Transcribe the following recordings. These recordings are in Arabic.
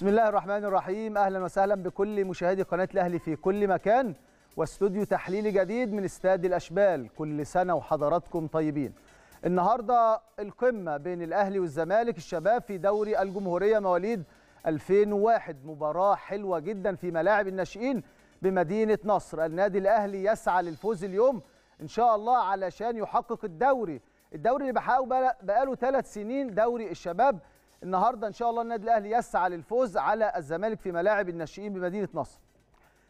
بسم الله الرحمن الرحيم اهلا وسهلا بكل مشاهدي قناه الاهلي في كل مكان واستوديو تحليلي جديد من استاد الاشبال كل سنه وحضراتكم طيبين النهارده القمه بين الاهلي والزمالك الشباب في دوري الجمهوريه مواليد 2001 مباراه حلوه جدا في ملاعب الناشئين بمدينه نصر النادي الاهلي يسعى للفوز اليوم ان شاء الله علشان يحقق الدوري الدوري اللي بحققه بقاله ثلاث سنين دوري الشباب النهارده ان شاء الله النادي الاهلي يسعى للفوز على الزمالك في ملاعب الناشئين بمدينه نصر.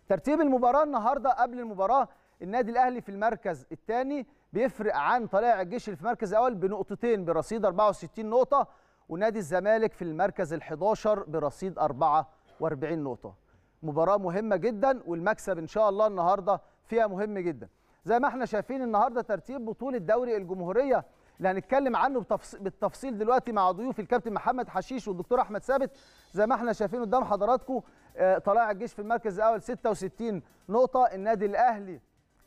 ترتيب المباراه النهارده قبل المباراه النادي الاهلي في المركز الثاني بيفرق عن طلائع الجيش اللي في المركز الاول بنقطتين برصيد 64 نقطه ونادي الزمالك في المركز ال11 برصيد 44 نقطه. مباراه مهمه جدا والمكسب ان شاء الله النهارده فيها مهم جدا. زي ما احنا شايفين النهارده ترتيب بطوله دوري الجمهوريه اللي هنتكلم عنه بالتفصيل دلوقتي مع ضيوف الكابتن محمد حشيش والدكتور احمد ثابت زي ما احنا شايفين قدام حضراتكم آه، طلائع الجيش في المركز الاول 66 نقطه النادي الاهلي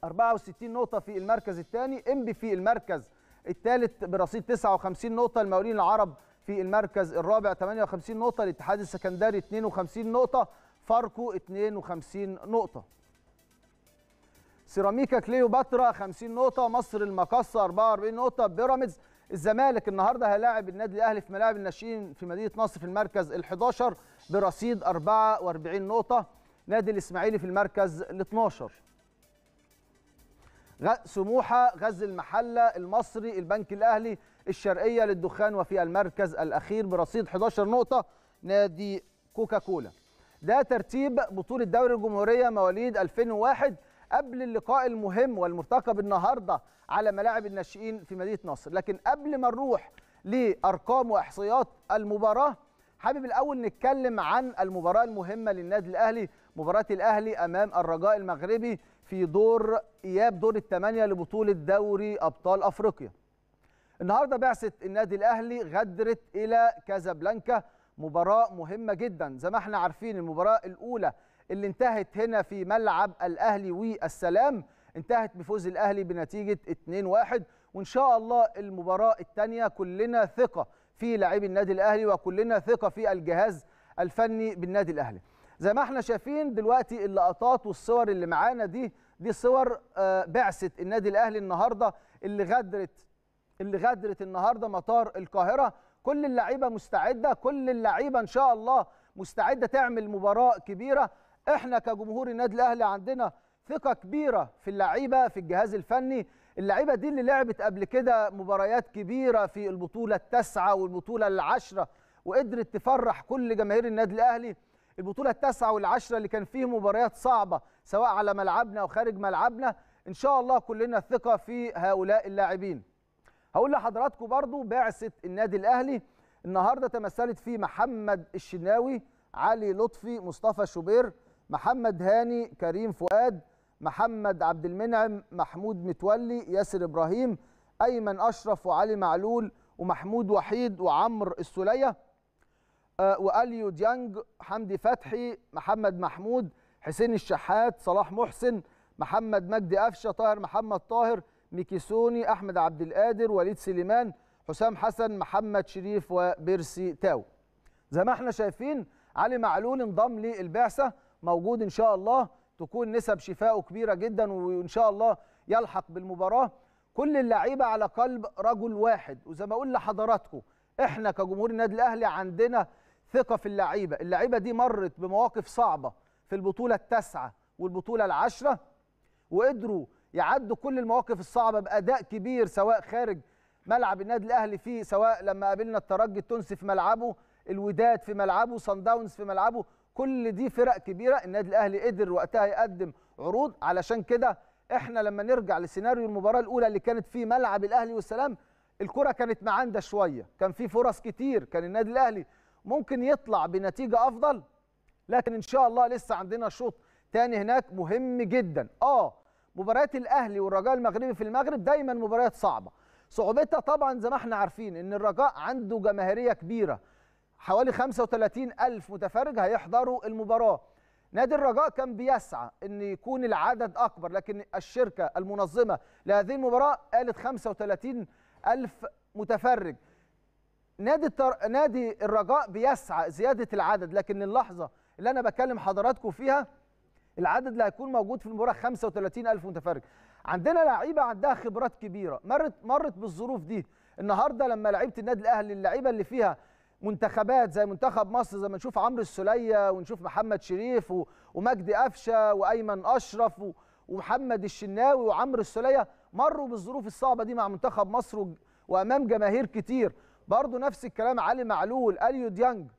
64 نقطه في المركز الثاني انبي في المركز الثالث برصيد 59 نقطه المقاولين العرب في المركز الرابع 58 نقطه الاتحاد السكندري 52 نقطه فاركو 52 نقطه سيراميكا كليوباترا 50 نقطه مصر المقصه 44 نقطه بيراميدز الزمالك النهارده هيلاعب النادي الاهلي في ملاعب الناشئين في مدينه نصر في المركز ال11 برصيد 44 نقطه نادي الاسماعيلي في المركز ال12 سموحه غزل المحله المصري البنك الاهلي الشرقيه للدخان وفي المركز الاخير برصيد 11 نقطه نادي كوكا كولا ده ترتيب بطوله دوري الجمهوريه مواليد 2001 قبل اللقاء المهم والمرتقب النهارده على ملاعب الناشئين في مدينه نصر لكن قبل ما نروح لارقام واحصائيات المباراه حابب الاول نتكلم عن المباراه المهمه للنادي الاهلي مباراه الاهلي امام الرجاء المغربي في دور اياب دور الثمانيه لبطوله دوري ابطال افريقيا النهارده بعثه النادي الاهلي غدرت الى كازابلانكا مباراه مهمه جدا زي ما احنا عارفين المباراه الاولى اللي انتهت هنا في ملعب الاهلي والسلام انتهت بفوز الاهلي بنتيجه 2-1 وان شاء الله المباراه الثانيه كلنا ثقه في لاعبي النادي الاهلي وكلنا ثقه في الجهاز الفني بالنادي الاهلي زي ما احنا شايفين دلوقتي اللقطات والصور اللي معانا دي دي صور آه، بعثه النادي الاهلي النهارده اللي غادرت اللي غادرت النهارده مطار القاهره كل اللعيبه مستعده كل اللعيبه ان شاء الله مستعده تعمل مباراه كبيره احنا كجمهور النادي الاهلي عندنا ثقه كبيره في اللعيبه في الجهاز الفني اللعيبه دي اللي لعبت قبل كده مباريات كبيره في البطوله التاسعه والبطوله العاشره وقدرت تفرح كل جماهير النادي الاهلي البطوله التاسعه والعاشره اللي كان فيه مباريات صعبه سواء على ملعبنا او خارج ملعبنا ان شاء الله كلنا ثقه في هؤلاء اللاعبين هقول لحضراتكم برضو بعثه النادي الاهلي النهارده تمثلت في محمد الشناوي علي لطفي مصطفى شوبير محمد هاني كريم فؤاد محمد عبد المنعم محمود متولي ياسر ابراهيم ايمن اشرف وعلي معلول ومحمود وحيد وعمر السلية آه، واليو ديانج حمدي فتحي محمد محمود حسين الشحات صلاح محسن محمد مجدي قفشه طاهر محمد طاهر ميكيسوني احمد عبد القادر وليد سليمان حسام حسن محمد شريف وبيرسي تاو زي ما احنا شايفين علي معلول انضم للبعثه موجود ان شاء الله تكون نسب شفائه كبيره جدا وان شاء الله يلحق بالمباراه كل اللعيبه على قلب رجل واحد وزي ما اقول لحضراتكم احنا كجمهور النادي الاهلي عندنا ثقه في اللعيبه اللعيبه دي مرت بمواقف صعبه في البطوله التاسعه والبطوله العاشره وقدروا يعدوا كل المواقف الصعبه باداء كبير سواء خارج ملعب النادي الاهلي فيه سواء لما قابلنا الترجي التونسي في ملعبه الوداد في ملعبه سان داونز في ملعبه كل دي فرق كبيره النادي الاهلي قدر وقتها يقدم عروض علشان كده احنا لما نرجع لسيناريو المباراه الاولى اللي كانت في ملعب الاهلي والسلام الكره كانت معنده شويه كان في فرص كتير كان النادي الاهلي ممكن يطلع بنتيجه افضل لكن ان شاء الله لسه عندنا شوط تاني هناك مهم جدا اه مباريات الاهلي والرجاء المغربي في المغرب دايما مباريات صعبه صعوبتها طبعا زي ما احنا عارفين ان الرجاء عنده جماهيريه كبيره حوالي 35 ألف متفرج هيحضروا المباراة نادي الرجاء كان بيسعى أن يكون العدد أكبر لكن الشركة المنظمة لهذه المباراة قالت 35 ألف متفرج نادي التر... نادي الرجاء بيسعى زيادة العدد لكن اللحظة اللي أنا بكلم حضراتكم فيها العدد اللي هيكون موجود في المباراة 35 ألف متفرج عندنا لعيبة عندها خبرات كبيرة مرت مرت بالظروف دي النهاردة لما لعيبة النادي الأهلي اللعيبة اللي فيها منتخبات زي منتخب مصر زي ما نشوف عمرو السلية ونشوف محمد شريف ومجدي قفشه وايمن اشرف ومحمد الشناوي وعمرو السلية مروا بالظروف الصعبه دي مع منتخب مصر وامام جماهير كتير برضه نفس الكلام علي معلول اليو ديانج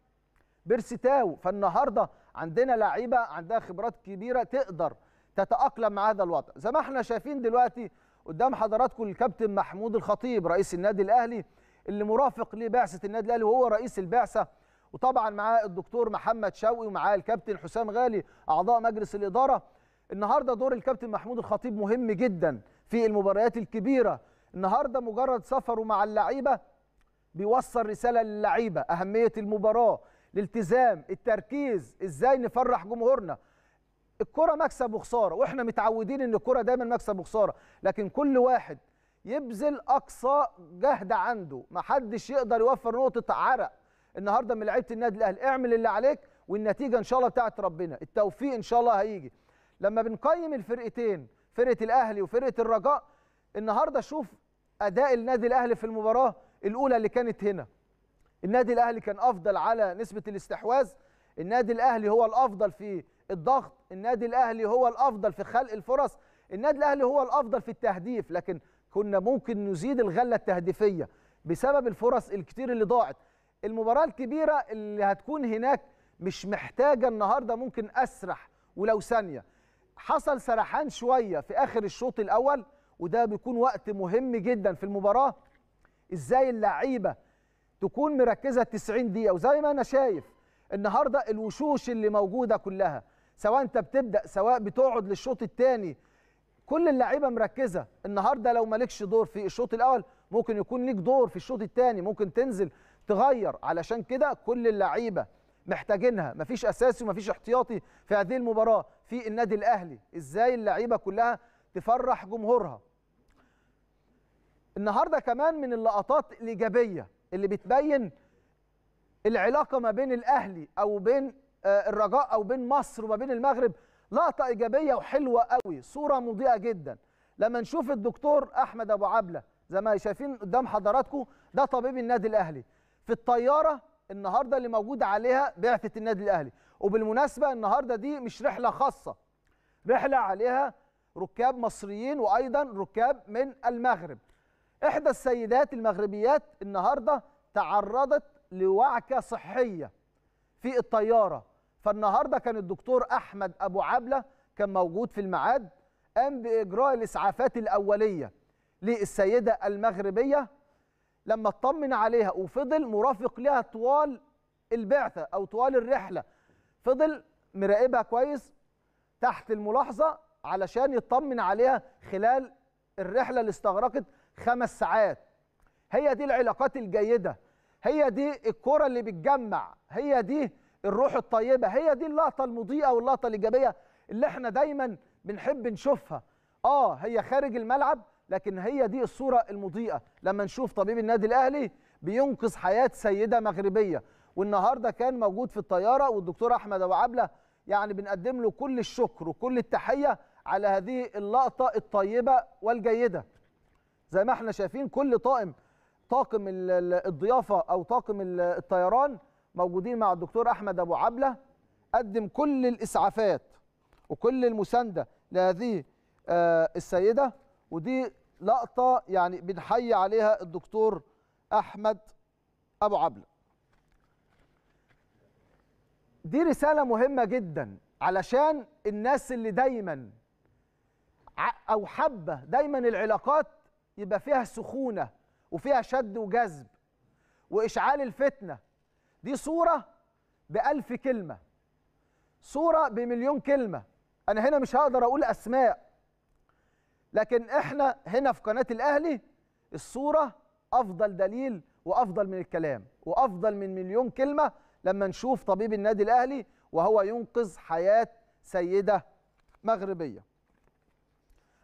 بيرسي تاو فالنهارده عندنا لعيبه عندها خبرات كبيره تقدر تتاقلم مع هذا الوضع زي ما احنا شايفين دلوقتي قدام حضراتكم الكابتن محمود الخطيب رئيس النادي الاهلي اللي مرافق لبعثه النادي الاهلي وهو رئيس البعثه وطبعا معاه الدكتور محمد شوقي ومعاه الكابتن حسام غالي اعضاء مجلس الاداره النهارده دور الكابتن محمود الخطيب مهم جدا في المباريات الكبيره النهارده مجرد سفره مع اللعيبه بيوصل رساله للعيبه اهميه المباراه الالتزام التركيز ازاي نفرح جمهورنا الكره مكسب وخساره واحنا متعودين ان الكره دايما مكسب وخساره لكن كل واحد يبذل اقصى جهد عنده ما حدش يقدر يوفر نقطه عرق النهارده من لعيبه النادي الاهلي اعمل اللي عليك والنتيجه ان شاء الله بتاعت ربنا التوفيق ان شاء الله هيجي لما بنقيم الفرقتين فرقه الاهلي وفرقه الرجاء النهارده شوف اداء النادي الاهلي في المباراه الاولى اللي كانت هنا النادي الاهلي كان افضل على نسبه الاستحواذ النادي الاهلي هو الافضل في الضغط النادي الاهلي هو الافضل في خلق الفرص النادي الاهلي هو الافضل في التهديف لكن كنا ممكن نزيد الغله التهديفيه بسبب الفرص الكتير اللي ضاعت المباراه الكبيره اللي هتكون هناك مش محتاجه النهارده ممكن اسرح ولو ثانيه حصل سرحان شويه في اخر الشوط الاول وده بيكون وقت مهم جدا في المباراه ازاي اللعيبه تكون مركزه 90 دقيقه وزي ما انا شايف النهارده الوشوش اللي موجوده كلها سواء انت بتبدا سواء بتقعد للشوط الثاني كل اللعيبه مركزه النهارده لو مالكش دور في الشوط الاول ممكن يكون ليك دور في الشوط الثاني ممكن تنزل تغير علشان كده كل اللعيبه محتاجينها مفيش اساسي ومفيش احتياطي في هذه المباراه في النادي الاهلي ازاي اللعيبه كلها تفرح جمهورها النهارده كمان من اللقطات الايجابيه اللي بتبين العلاقه ما بين الاهلي او بين آه، الرجاء او بين مصر وما بين المغرب لقطه ايجابيه وحلوه قوي صوره مضيئه جدا لما نشوف الدكتور احمد ابو عبله زي ما شايفين قدام حضراتكم ده طبيب النادي الاهلي في الطياره النهارده اللي موجود عليها بعثه النادي الاهلي وبالمناسبه النهارده دي مش رحله خاصه رحله عليها ركاب مصريين وايضا ركاب من المغرب احدى السيدات المغربيات النهارده تعرضت لوعكه صحيه في الطياره فالنهارده كان الدكتور احمد ابو عبله كان موجود في الميعاد قام باجراء الاسعافات الاوليه للسيده المغربيه لما اطمن عليها وفضل مرافق لها طوال البعثه او طوال الرحله فضل مراقبها كويس تحت الملاحظه علشان يطمن عليها خلال الرحله اللي استغرقت خمس ساعات هي دي العلاقات الجيده هي دي الكره اللي بتجمع هي دي الروح الطيبه هي دي اللقطه المضيئه واللقطه الايجابيه اللي احنا دايما بنحب نشوفها اه هي خارج الملعب لكن هي دي الصوره المضيئه لما نشوف طبيب النادي الاهلي بينقذ حياه سيده مغربيه والنهارده كان موجود في الطياره والدكتور احمد ابو عبله يعني بنقدم له كل الشكر وكل التحيه على هذه اللقطه الطيبه والجيده زي ما احنا شايفين كل طائم طاقم الضيافه او طاقم الطيران موجودين مع الدكتور احمد ابو عبله قدم كل الاسعافات وكل المسانده لهذه آه، السيده ودي لقطه يعني بنحيي عليها الدكتور احمد ابو عبله دي رساله مهمه جدا علشان الناس اللي دايما او حابه دايما العلاقات يبقى فيها سخونه وفيها شد وجذب واشعال الفتنه دي صورة بألف كلمة صورة بمليون كلمة أنا هنا مش هقدر أقول أسماء لكن إحنا هنا في قناة الأهلي الصورة أفضل دليل وأفضل من الكلام وأفضل من مليون كلمة لما نشوف طبيب النادي الأهلي وهو ينقذ حياة سيدة مغربية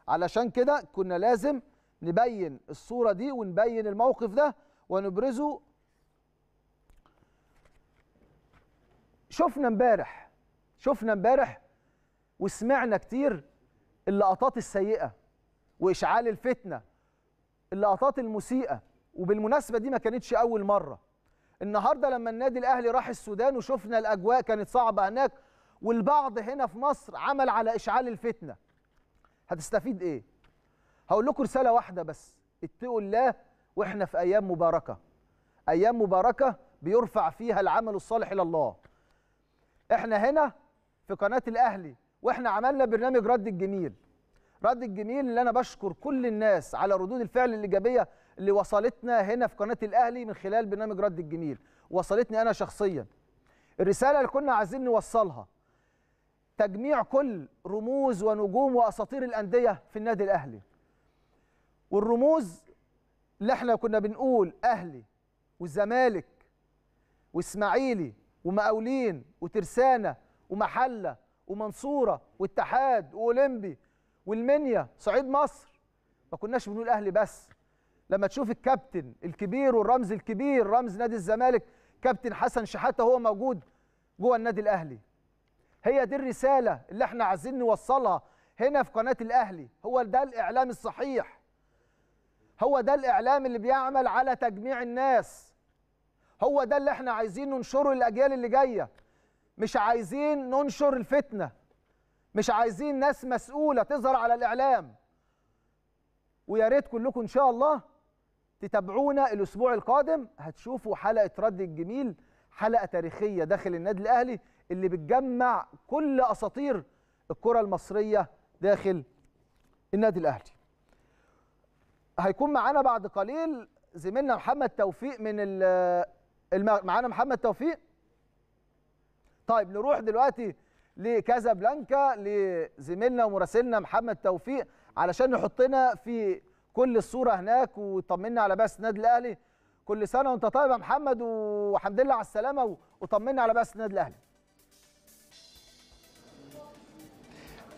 علشان كده كنا لازم نبين الصورة دي ونبين الموقف ده ونبرزه شفنا امبارح شفنا امبارح وسمعنا كتير اللقطات السيئه واشعال الفتنه اللقطات المسيئه وبالمناسبه دي ما كانتش اول مره النهارده لما النادي الاهلي راح السودان وشفنا الاجواء كانت صعبه هناك والبعض هنا في مصر عمل على اشعال الفتنه هتستفيد ايه هقول لكم رساله واحده بس اتقوا الله واحنا في ايام مباركه ايام مباركه بيرفع فيها العمل الصالح الى الله احنا هنا في قناه الاهلي واحنا عملنا برنامج رد الجميل رد الجميل اللي انا بشكر كل الناس على ردود الفعل الايجابيه اللي وصلتنا هنا في قناه الاهلي من خلال برنامج رد الجميل وصلتني انا شخصيا الرساله اللي كنا عايزين نوصلها تجميع كل رموز ونجوم واساطير الانديه في النادي الاهلي والرموز اللي احنا كنا بنقول اهلي وزمالك واسماعيلي ومقاولين وترسانة ومحلة ومنصورة واتحاد وأولمبي والمنيا صعيد مصر ما كناش بنقول أهلي بس لما تشوف الكابتن الكبير والرمز الكبير رمز نادي الزمالك كابتن حسن شحاتة هو موجود جوه النادي الأهلي هي دي الرسالة اللي احنا عايزين نوصلها هنا في قناة الأهلي هو ده الإعلام الصحيح هو ده الإعلام اللي بيعمل على تجميع الناس هو ده اللي احنا عايزين ننشره للاجيال اللي جايه مش عايزين ننشر الفتنه مش عايزين ناس مسؤوله تظهر على الاعلام ويا ريت كلكم ان شاء الله تتابعونا الاسبوع القادم هتشوفوا حلقه رد الجميل حلقه تاريخيه داخل النادي الاهلي اللي بتجمع كل اساطير الكره المصريه داخل النادي الاهلي هيكون معانا بعد قليل زميلنا محمد توفيق من معانا محمد توفيق طيب نروح دلوقتي بلانكا لزميلنا ومراسلنا محمد توفيق علشان يحطنا في كل الصوره هناك وطمنا على بس النادي الاهلي كل سنه وانت طيب يا محمد وحمد لله على السلامه وطمنا على بس النادي الاهلي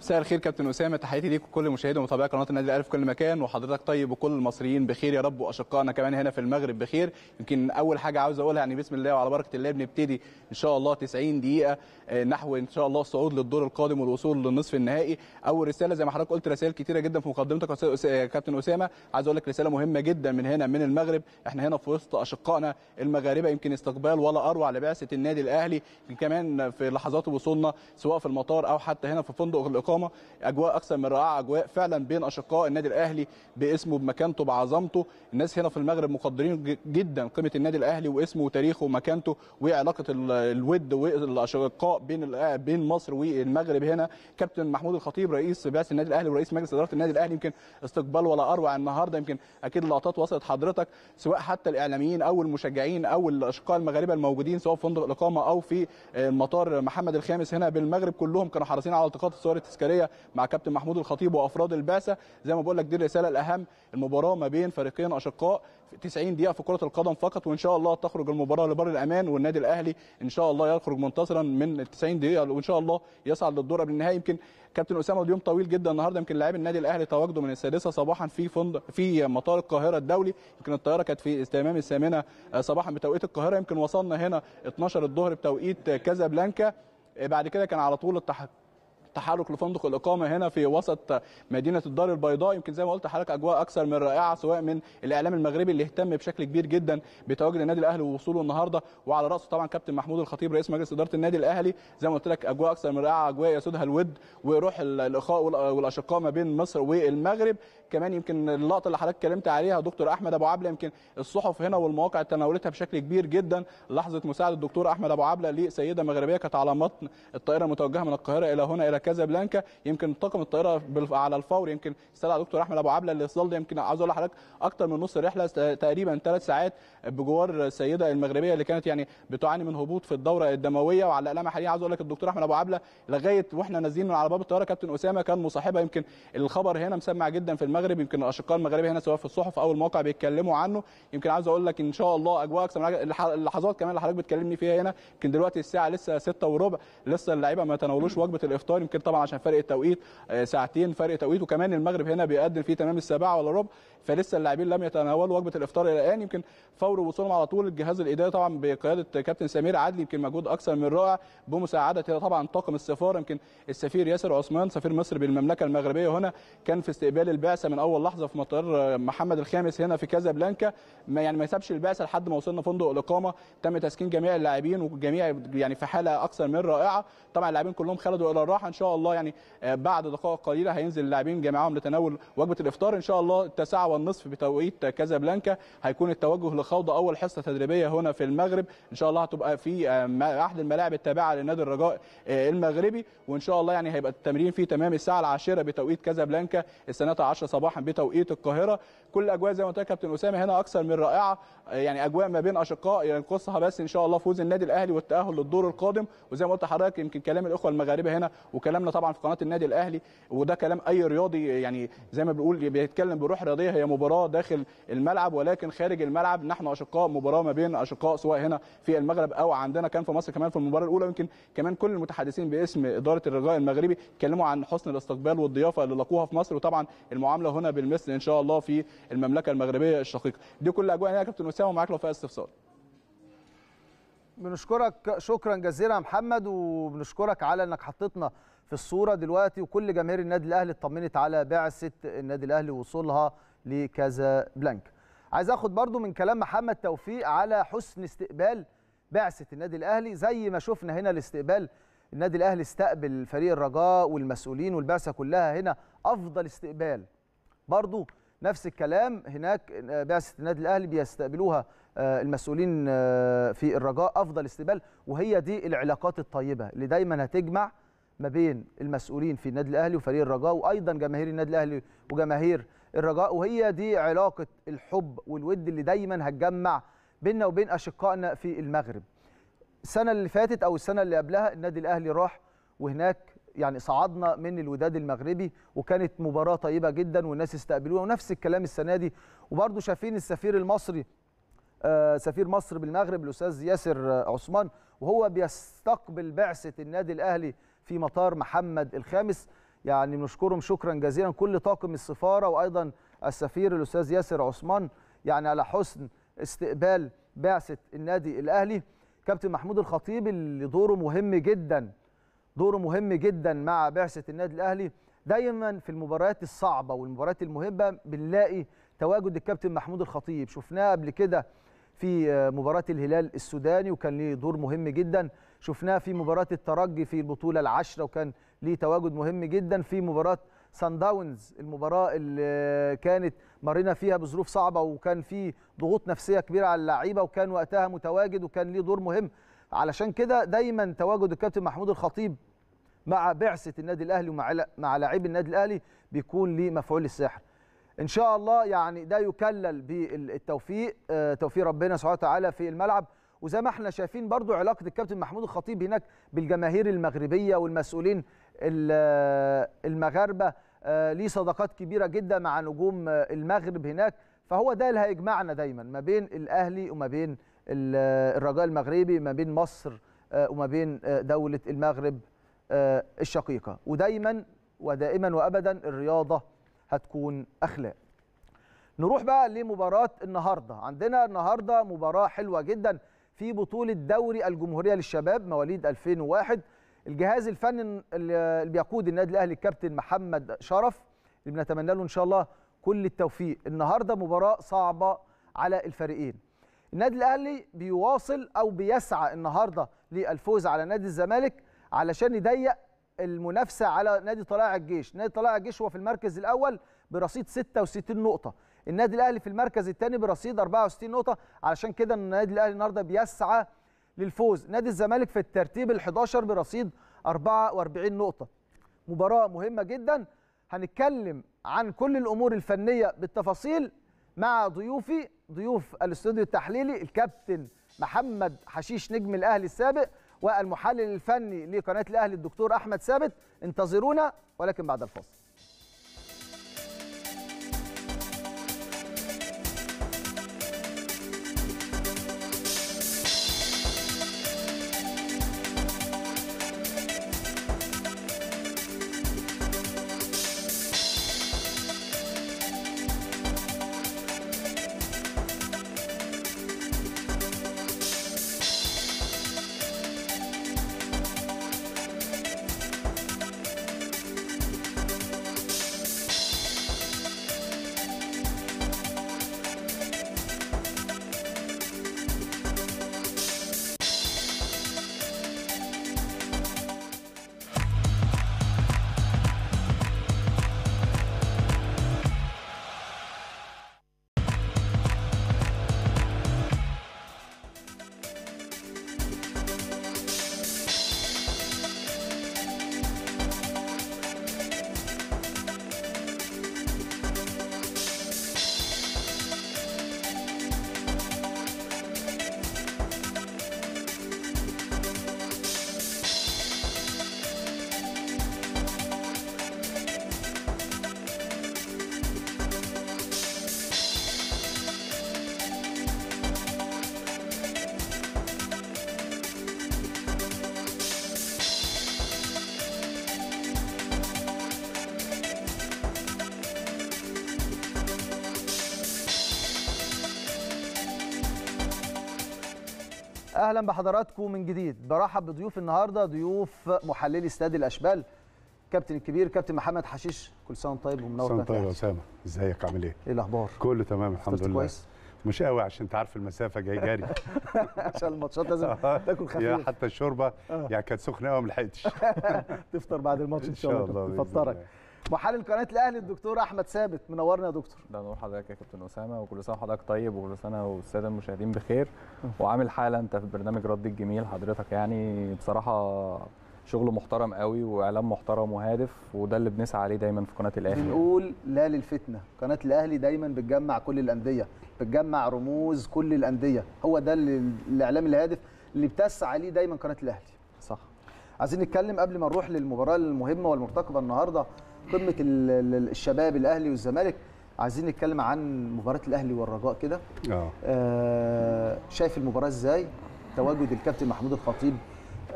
مساء الخير كابتن اسامه تحياتي ليك وكل مشاهدي ومتابعي قناه النادي الاهلي في كل مكان وحضرتك طيب وكل المصريين بخير يا رب واشقائنا كمان هنا في المغرب بخير يمكن اول حاجه عاوز اقولها يعني بسم الله وعلى بركه الله بنبتدي ان شاء الله 90 دقيقه آه، نحو ان شاء الله الصعود للدور القادم والوصول للنصف النهائي اول رساله زي ما حضرتك قلت رسائل كثيره جدا في مقدمتك يا آه، كابتن اسامه عايز اقول لك رساله مهمه جدا من هنا من المغرب احنا هنا في وسط اشقائنا المغاربه يمكن استقبال ولا اروع لبعثه النادي الاهلي كمان في لحظات وصولنا سواء في المطار او حتى هنا في فندق الاقامه اجواء اكثر من رائعه اجواء فعلا بين اشقاء النادي الاهلي باسمه بمكانته بعظمته الناس هنا في المغرب مقدرين جدا قيمه النادي الاهلي واسمه وتاريخه ومكانته وعلاقه الود والاشقاء بين بين مصر والمغرب هنا كابتن محمود الخطيب رئيس بعثه النادي الاهلي ورئيس مجلس اداره النادي الاهلي يمكن استقبال ولا اروع النهارده يمكن اكيد اللقطات وصلت حضرتك سواء حتى الاعلاميين او المشجعين او الاشقاء المغاربه الموجودين سواء في فندق الاقامه او في آه، مطار محمد الخامس هنا بالمغرب كلهم كانوا حريصين على التقاط صور العسكريه مع كابتن محمود الخطيب وافراد البعثه زي ما بقول لك دي الرساله الاهم المباراه ما بين فريقين اشقاء 90 دقيقه في كره القدم فقط وان شاء الله تخرج المباراه لبر الامان والنادي الاهلي ان شاء الله يخرج منتصرا من ال 90 دقيقه وان شاء الله يصعد للدور قبل النهائي يمكن كابتن اسامه اليوم طويل جدا النهارده يمكن لاعبي النادي الاهلي تواجدوا من السادسه صباحا في فندق في مطار القاهره الدولي يمكن الطياره كانت في تمام الثامنه آه، صباحا بتوقيت القاهره يمكن وصلنا هنا 12 الظهر بتوقيت كازابلانكا آه، بعد كده كان على طول التحقيق تحرك لفندق الاقامه هنا في وسط مدينه الدار البيضاء يمكن زي ما قلت لحضرتك اجواء اكثر من رائعه سواء من الاعلام المغربي اللي اهتم بشكل كبير جدا بتواجد النادي الاهلي ووصوله النهارده وعلى راسه طبعا كابتن محمود الخطيب رئيس مجلس اداره النادي الاهلي زي ما قلت لك اجواء اكثر من رائعه اجواء يسودها الود وروح الاخاء والاشقاء ما بين مصر والمغرب كمان يمكن اللقطه اللي حضرتك اتكلمت عليها دكتور احمد ابو عبله يمكن الصحف هنا والمواقع تناولتها بشكل كبير جدا لحظه مساعده الدكتور احمد ابو عبله لسيده مغربيه كانت على متن الطائره متوجهه من القاهره الى هنا الى كازابلانكا يمكن طاقم الطائره على الفور يمكن استدعى دكتور احمد ابو عبله اللي صلى يمكن عاوز اقول لحضرتك اكثر من نص الرحله تقريبا ثلاث ساعات بجوار السيده المغربيه اللي كانت يعني بتعاني من هبوط في الدوره الدمويه وعلى الاقل حاليا عاوز اقول لك الدكتور احمد ابو عبله لغايه واحنا نازلين من على باب الطياره كابتن اسامه كان مصاحبها يمكن الخبر هنا مسمع جدا في المغرب المغرب يمكن الاشقاء المغاربه هنا سواء في الصحف او المواقع بيتكلموا عنه يمكن عاوز اقول لك ان شاء الله اجواء اكثر من اللحظات كمان اللي حضرتك بتكلمني فيها هنا يمكن دلوقتي الساعه لسه 6 وربع لسه اللعيبه ما تناولوش وجبه الافطار يمكن طبعا عشان فرق التوقيت آه، ساعتين فرق توقيت وكمان المغرب هنا بيقدم فيه تمام السابعه ولا ربع فلسه اللاعبين لم يتناولوا وجبه الافطار الى الان يمكن فور وصولهم على طول الجهاز الاداري طبعا بقياده كابتن سمير عدلي يمكن مجهود اكثر من رائع بمساعده طبعا طاقم السفاره يمكن السفير ياسر عثمان سفير مصر بالمملكه المغربيه هنا كان في استقبال البعثه من اول لحظه في مطار محمد الخامس هنا في كازابلانكا ما يعني ما سابش البعثه لحد ما وصلنا فندق الاقامه تم تسكين جميع اللاعبين والجميع يعني في حاله اكثر من رائعه طبعا اللاعبين كلهم خلدوا الى الراحه ان شاء الله يعني آه، بعد دقائق قليله هينزل اللاعبين جميعهم لتناول وجبه الافطار ان شاء الله التسعه والنصف بتوقيت كازابلانكا هيكون التوجه لخوض اول حصه تدريبيه هنا في المغرب ان شاء الله هتبقى في آه، احد الملاعب التابعه لنادي الرجاء آه، المغربي وان شاء الله يعني هيبقى التمرين فيه تمام الساعه العاشرة بتوقيت كازابلانكا الساعه 10 صباحا بتوقيت القاهره كل اجواء زي ما قلت لك كابتن اسامه هنا اكثر من رائعه آه، يعني اجواء ما بين اشقاء ينقصها يعني بس ان شاء الله فوز النادي الاهلي والتاهل للدور القادم وزي ما قلت لحضرتك يمكن كلام الاخوه المغاربه هنا وكلامنا طبعا في قناه النادي الاهلي وده كلام اي رياضي يعني زي ما بيقول بيتكلم بروح رياضيه هي هي مباراه داخل الملعب ولكن خارج الملعب نحن اشقاء مباراه ما بين اشقاء سواء هنا في المغرب او عندنا كان في مصر كمان في المباراه الاولى يمكن كمان كل المتحدثين باسم اداره الرجاء المغربي اتكلموا عن حسن الاستقبال والضيافه اللي لاقوها في مصر وطبعا المعامله هنا بالمثل ان شاء الله في المملكه المغربيه الشقيقه دي كل اجواء يا كابتن اسامه معاك لو في استفسار بنشكرك شكرا جزيلا يا محمد وبنشكرك على انك حطيتنا في الصوره دلوقتي وكل جماهير النادي الاهلي اطمنت على بعثه النادي الاهلي وصولها لكازا بلانك عايز اخد برضو من كلام محمد توفيق على حسن استقبال بعثه النادي الاهلي زي ما شفنا هنا الاستقبال النادي الاهلي استقبل فريق الرجاء والمسؤولين والبعثه كلها هنا افضل استقبال برضو نفس الكلام هناك بعثه النادي الاهلي بيستقبلوها آه، المسؤولين آه، في الرجاء افضل استقبال وهي دي العلاقات الطيبه اللي دايما هتجمع ما بين المسؤولين في النادي الاهلي وفريق الرجاء وايضا جماهير النادي الاهلي وجماهير الرجاء وهي دي علاقه الحب والود اللي دايما هتجمع بيننا وبين اشقائنا في المغرب السنه اللي فاتت او السنه اللي قبلها النادي الاهلي راح وهناك يعني صعدنا من الوداد المغربي وكانت مباراه طيبه جدا والناس استقبلونا ونفس الكلام السنه دي وبرضو شايفين السفير المصري آه، سفير مصر بالمغرب الاستاذ ياسر عثمان وهو بيستقبل بعثه النادي الاهلي في مطار محمد الخامس يعني بنشكرهم شكرا جزيلا كل طاقم السفاره وايضا السفير الاستاذ ياسر عثمان يعني على حسن استقبال بعثه النادي الاهلي كابتن محمود الخطيب اللي دوره مهم جدا دوره مهم جدا مع بعثه النادي الاهلي دايما في المباريات الصعبه والمباريات المهمه بنلاقي تواجد الكابتن محمود الخطيب شفناه قبل كده في مباراه الهلال السوداني وكان ليه دور مهم جدا شفناه في مباراه الترجي في البطوله العشره وكان ليه تواجد مهم جدا في مباراه سان داونز المباراه اللي كانت مرينا فيها بظروف صعبه وكان في ضغوط نفسيه كبيره على اللعيبه وكان وقتها متواجد وكان ليه دور مهم علشان كده دايما تواجد الكابتن محمود الخطيب مع بعثه النادي الاهلي ومع مع لاعبي النادي الاهلي بيكون ليه مفعول السحر ان شاء الله يعني ده يكلل بالتوفيق آه، توفيق ربنا سبحانه وتعالى في الملعب وزي ما احنا شايفين برضو علاقه الكابتن محمود الخطيب هناك بالجماهير المغربيه والمسؤولين المغاربه آه، ليه صداقات كبيره جدا مع نجوم آه، المغرب هناك فهو ده اللي هيجمعنا دايما ما بين الاهلي وما بين آه، الرجاء المغربي ما بين مصر وما بين دوله المغرب الشقيقه ودايما ودائما وابدا الرياضه هتكون اخلاق نروح بقى لمباراه النهارده عندنا النهارده مباراه حلوه جدا في بطوله دوري الجمهوريه للشباب مواليد 2001 الجهاز الفني اللي بيقود النادي الاهلي الكابتن محمد شرف اللي بنتمنى له ان شاء الله كل التوفيق النهارده مباراه صعبه على الفريقين النادي الاهلي بيواصل او بيسعى النهارده للفوز على نادي الزمالك علشان يضيق المنافسه على نادي طلائع الجيش نادي طلائع الجيش هو في المركز الاول برصيد 66 نقطه النادي الاهلي في المركز الثاني برصيد 64 نقطه علشان كده النادي الاهلي النهارده بيسعى للفوز نادي الزمالك في الترتيب ال11 برصيد 44 نقطه مباراه مهمه جدا هنتكلم عن كل الامور الفنيه بالتفاصيل مع ضيوفي ضيوف الاستوديو التحليلي الكابتن محمد حشيش نجم الاهلي السابق والمحلل الفني لقناه الاهلي الدكتور احمد ثابت انتظرونا ولكن بعد الفاصل اهلا بحضراتكم من جديد برحب بضيوف النهارده ضيوف محللي استاد الاشبال كابتن الكبير كابتن محمد حشيش كل سنه وانت طيب ومنور سنه طيب يا اسامه ازيك عامل ايه ايه الاخبار كله تمام الحمد لله كويس مش قوي عشان انت عارف المسافه جاي جري عشان الماتشات لازم آه. تاكل خفيف حتى الشوربه آه. يعني كانت سخنه قوي ما لحقتش تفطر بعد الماتش ان شاء الله تفطرك محلل قناه الاهلي الدكتور احمد ثابت منورنا يا دكتور ده نور حضرتك يا كابتن اسامه وكل سنه وحضرتك طيب وكل سنه والساده المشاهدين بخير وعامل حاله انت في برنامج رد الجميل حضرتك يعني بصراحه شغل محترم قوي واعلام محترم وهادف وده اللي بنسعى عليه دايما في قناه الاهلي بنقول لا للفتنه قناه الاهلي دايما بتجمع كل الانديه بتجمع رموز كل الانديه هو ده الاعلام الهادف اللي بتسعى عليه دايما قناه الاهلي صح عايزين نتكلم قبل ما نروح للمباراه المهمه والمرتقبه النهارده قمه الشباب الاهلي والزمالك عايزين نتكلم عن مباراه الاهلي والرجاء كده آه. آه شايف المباراه ازاي تواجد الكابتن محمود الخطيب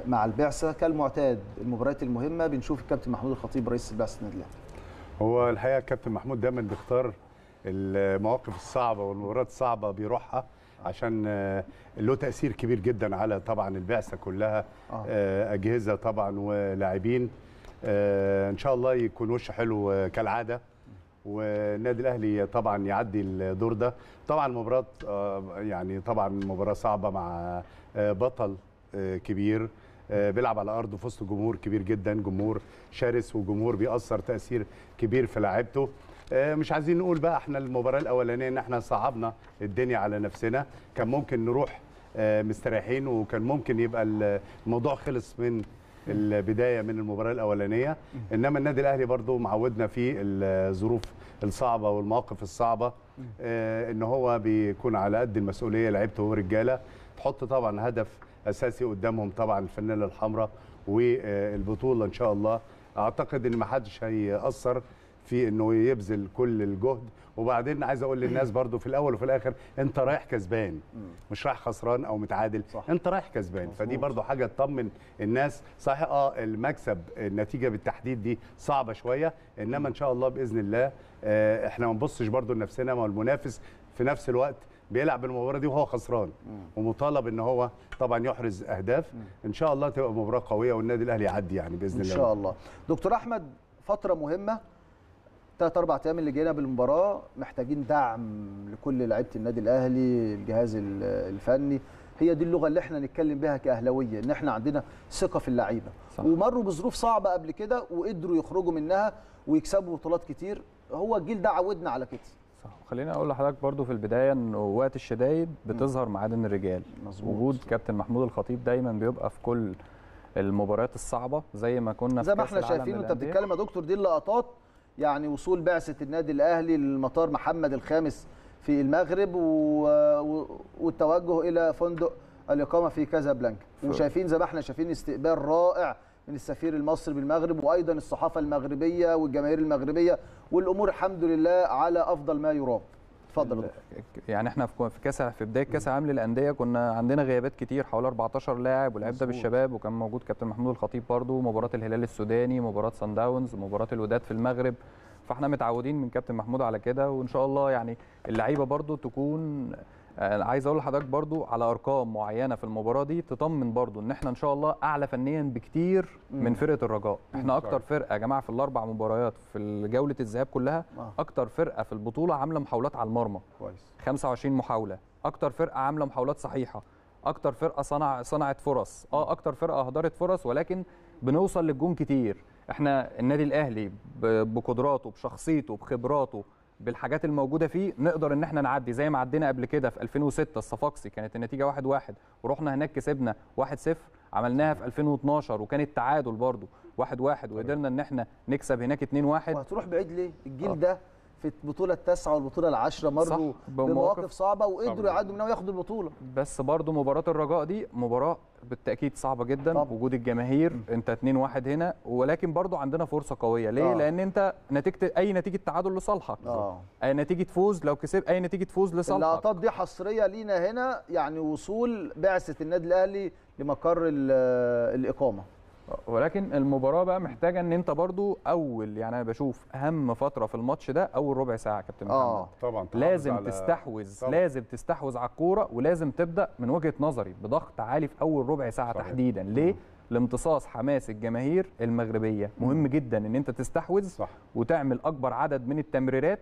مع البعثه كالمعتاد المباريات المهمه بنشوف الكابتن محمود الخطيب رئيس البعثه النادي الاهلي هو الحقيقه الكابتن محمود دايما بيختار المواقف الصعبه والمباريات الصعبه بيروحها عشان آه، له تاثير كبير جدا على طبعا البعثه كلها آه. اجهزه طبعا ولاعبين آه، ان شاء الله يكون وش حلو آه، كالعاده والنادي الاهلي طبعا يعدي الدور ده طبعا مباراه آه، يعني طبعا مباراه صعبه مع بطل كبير بيلعب على ارضه في وسط جمهور كبير جدا جمهور شرس وجمهور بيأثر تأثير كبير في لعيبته مش عايزين نقول بقى احنا المباراه الاولانيه ان احنا صعبنا الدنيا على نفسنا كان ممكن نروح مستريحين وكان ممكن يبقى الموضوع خلص من البدايه من المباراه الاولانيه انما النادي الاهلي برضو معودنا في الظروف الصعبه والمواقف الصعبه آه، ان هو بيكون على قد المسؤوليه لعيبته ورجاله تحط طبعا هدف اساسي قدامهم طبعا الفنانه الحمراء والبطوله ان شاء الله اعتقد ان ما حدش هيأثر في انه يبذل كل الجهد وبعدين عايز اقول للناس برضو في الاول وفي الاخر انت رايح كسبان مش رايح خسران او متعادل صح. انت رايح كسبان فدي برضو حاجه تطمن الناس صحيح اه المكسب النتيجه بالتحديد دي صعبه شويه انما ان شاء الله باذن الله آه احنا ما نبصش برضو لنفسنا ما المنافس في نفس الوقت بيلعب المباراه دي وهو خسران ومطالب ان هو طبعا يحرز اهداف ان شاء الله تبقى مباراه قويه والنادي الاهلي يعدي يعني باذن الله ان شاء الله. دكتور احمد فتره مهمه ثلاث اربع ايام اللي جينا بالمباراه محتاجين دعم لكل لعيبه النادي الاهلي الجهاز الفني هي دي اللغه اللي احنا نتكلم بها كاهلاويه ان احنا عندنا ثقه في اللعيبه ومروا بظروف صعبه قبل كده وقدروا يخرجوا منها ويكسبوا بطولات كتير هو الجيل ده عودنا على كده صح خليني اقول لحضرتك برضو في البدايه ان وقت الشدايد بتظهر معادن الرجال مظبوط وجود كابتن محمود الخطيب دايما بيبقى في كل المباريات الصعبه زي ما كنا زي ما احنا شايفين وانت بتتكلم يا دكتور دي اللقطات يعني وصول بعثه النادي الاهلي للمطار محمد الخامس في المغرب والتوجه الى فندق الاقامه في كازابلانكا وشايفين زي ما احنا شايفين استقبال رائع من السفير المصري بالمغرب وايضا الصحافه المغربيه والجماهير المغربيه والامور الحمد لله على افضل ما يرام اتفضل يعني احنا في كاس في بدايه كاس العالم للانديه كنا عندنا غيابات كتير حوالي 14 لاعب واللعيب ده بالشباب وكان موجود كابتن محمود الخطيب برده مباراه الهلال السوداني مباراه سان داونز مباراه الوداد في المغرب فاحنا متعودين من كابتن محمود على كده وان شاء الله يعني اللعيبه برده تكون انا آه، عايز اقول لحضرتك برضو على ارقام معينه في المباراه دي تطمن برضو ان احنا ان شاء الله اعلى فنيا بكتير من فرقه الرجاء احنا اكتر فرقه يا جماعه في الاربع مباريات في جوله الذهاب كلها آه. اكتر فرقه في البطوله عامله محاولات على المرمى كويس 25 محاوله اكتر فرقه عامله محاولات صحيحه اكتر فرقه صنع صنعت فرص اه اكتر فرقه اهدرت فرص ولكن بنوصل للجون كتير احنا النادي الاهلي بقدراته بشخصيته بخبراته بالحاجات الموجوده فيه نقدر ان احنا نعدي زي ما عدينا قبل كده في 2006 الصفاقسي كانت النتيجه 1-1 واحد واحد ورحنا هناك كسبنا 1-0 عملناها في 2012 وكان التعادل برضو 1-1 واحد واحد وقدرنا ان احنا نكسب هناك 2-1 وهتروح بعيد ليه الجيل آه. ده في البطوله التاسعه والبطوله العاشره مروا بمواقف صعبه وقدروا يعدوا منها وياخدوا البطوله بس برضو مباراه الرجاء دي مباراه بالتاكيد صعبه جدا طبعا. وجود الجماهير م. انت 2-1 هنا ولكن برضو عندنا فرصه قويه ليه آه. لان انت نتيجه اي نتيجه تعادل لصالحك آه. اي نتيجه فوز لو كسب اي نتيجه فوز لصالحك اللقطات دي حصريه لينا هنا يعني وصول بعثه النادي الاهلي لمقر الاقامه ولكن المباراه بقى محتاجه ان انت برضو اول يعني انا بشوف اهم فتره في الماتش ده اول ربع ساعه يا كابتن محمد اه طبعا لازم على... تستحوذ طبعًا. لازم تستحوذ على الكوره ولازم تبدا من وجهه نظري بضغط عالي في اول ربع ساعه صحيح. تحديدا ليه لامتصاص حماس الجماهير المغربيه مهم جدا ان انت تستحوذ صح. وتعمل اكبر عدد من التمريرات